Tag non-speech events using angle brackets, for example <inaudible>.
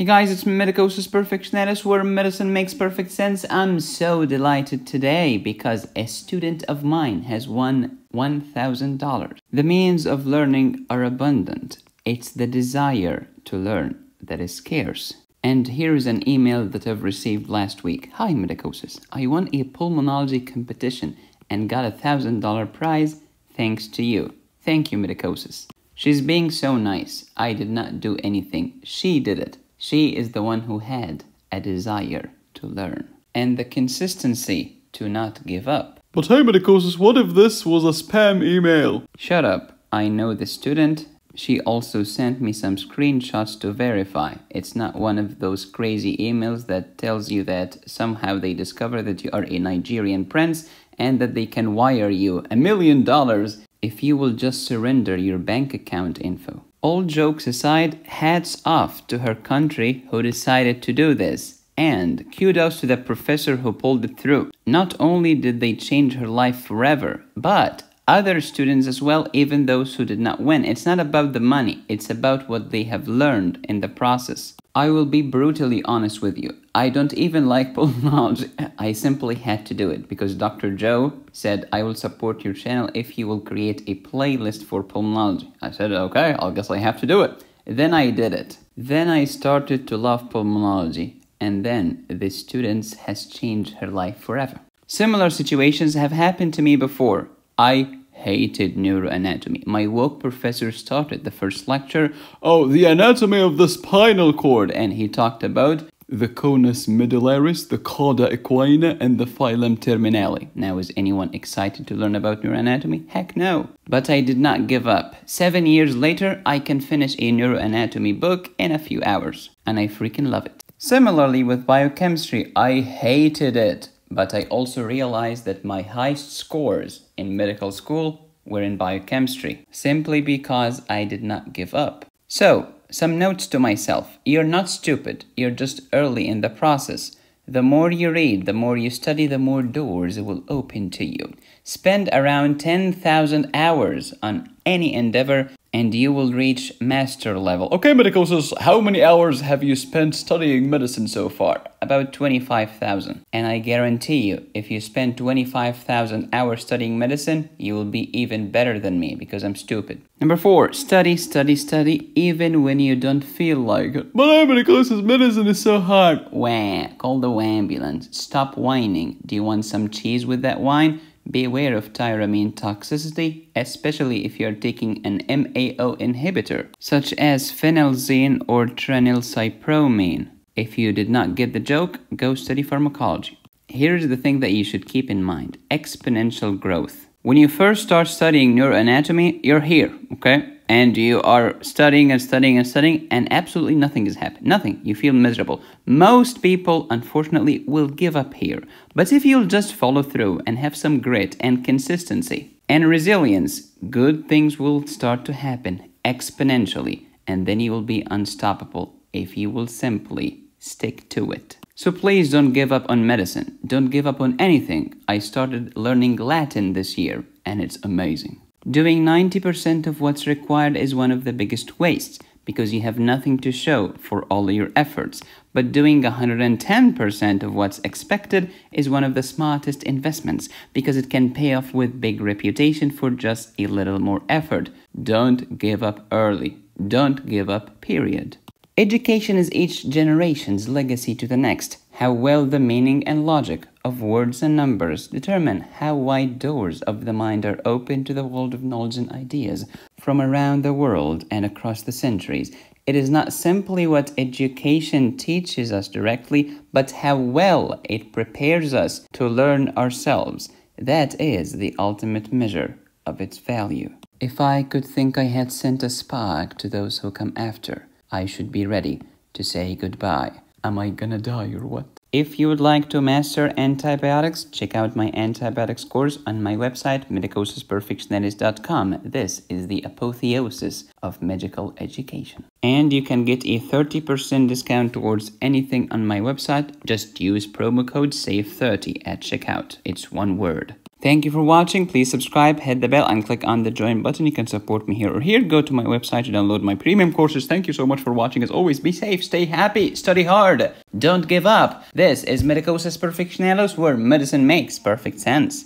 Hey guys, it's Medicosis Perfectionatus, where medicine makes perfect sense. I'm so delighted today because a student of mine has won $1,000. The means of learning are abundant. It's the desire to learn that is scarce. And here is an email that I've received last week. Hi, Medicosis. I won a pulmonology competition and got a $1,000 prize thanks to you. Thank you, Medicosis. She's being so nice. I did not do anything. She did it. She is the one who had a desire to learn and the consistency to not give up. But how many courses? What if this was a spam email? Shut up. I know the student. She also sent me some screenshots to verify. It's not one of those crazy emails that tells you that somehow they discover that you are a Nigerian prince and that they can wire you a million dollars if you will just surrender your bank account info. All jokes aside, hats off to her country who decided to do this. And kudos to the professor who pulled it through. Not only did they change her life forever, but other students as well, even those who did not win. It's not about the money, it's about what they have learned in the process. I will be brutally honest with you. I don't even like pulmonology. <laughs> I simply had to do it because Dr. Joe said, I will support your channel if you will create a playlist for pulmonology. I said, okay, I guess I have to do it. Then I did it. Then I started to love pulmonology. And then the students has changed her life forever. Similar situations have happened to me before. I hated neuroanatomy. My woke professor started the first lecture, oh, the anatomy of the spinal cord, and he talked about the conus medullaris, the cauda equina, and the phylum terminale. Now, is anyone excited to learn about neuroanatomy? Heck no. But I did not give up. Seven years later, I can finish a neuroanatomy book in a few hours, and I freaking love it. Similarly with biochemistry, I hated it but I also realized that my highest scores in medical school were in biochemistry, simply because I did not give up. So, some notes to myself. You're not stupid, you're just early in the process. The more you read, the more you study, the more doors will open to you. Spend around 10,000 hours on any endeavor and you will reach master level. Okay, Medicosis, how many hours have you spent studying medicine so far? About 25,000. And I guarantee you, if you spend 25,000 hours studying medicine, you will be even better than me because I'm stupid. Number four, study, study, study, even when you don't feel like it. But I'm Medicosis, medicine is so hard. Wah, call the ambulance. Stop whining. Do you want some cheese with that wine? Be aware of tyramine toxicity, especially if you're taking an MAO inhibitor, such as phenelzine or tranylcypromine. If you did not get the joke, go study pharmacology. Here is the thing that you should keep in mind, exponential growth. When you first start studying neuroanatomy, you're here, okay? and you are studying and studying and studying and absolutely nothing is happening nothing you feel miserable most people unfortunately will give up here but if you'll just follow through and have some grit and consistency and resilience good things will start to happen exponentially and then you will be unstoppable if you will simply stick to it so please don't give up on medicine don't give up on anything i started learning latin this year and it's amazing Doing 90% of what's required is one of the biggest wastes because you have nothing to show for all your efforts. But doing 110% of what's expected is one of the smartest investments because it can pay off with big reputation for just a little more effort. Don't give up early. Don't give up, period. Education is each generation's legacy to the next. How well the meaning and logic of words and numbers determine how wide doors of the mind are open to the world of knowledge and ideas from around the world and across the centuries. It is not simply what education teaches us directly, but how well it prepares us to learn ourselves. That is the ultimate measure of its value. If I could think I had sent a spark to those who come after, I should be ready to say goodbye. Am I gonna die or what? If you would like to master antibiotics, check out my antibiotics course on my website, medicosisperfectionalis.com. This is the apotheosis of medical education. And you can get a 30% discount towards anything on my website. Just use promo code SAVE30 at checkout. It's one word. Thank you for watching. Please subscribe, hit the bell, and click on the join button. You can support me here or here. Go to my website to download my premium courses. Thank you so much for watching. As always, be safe, stay happy, study hard, don't give up. This is Medicosis Perfectionalis, where medicine makes perfect sense.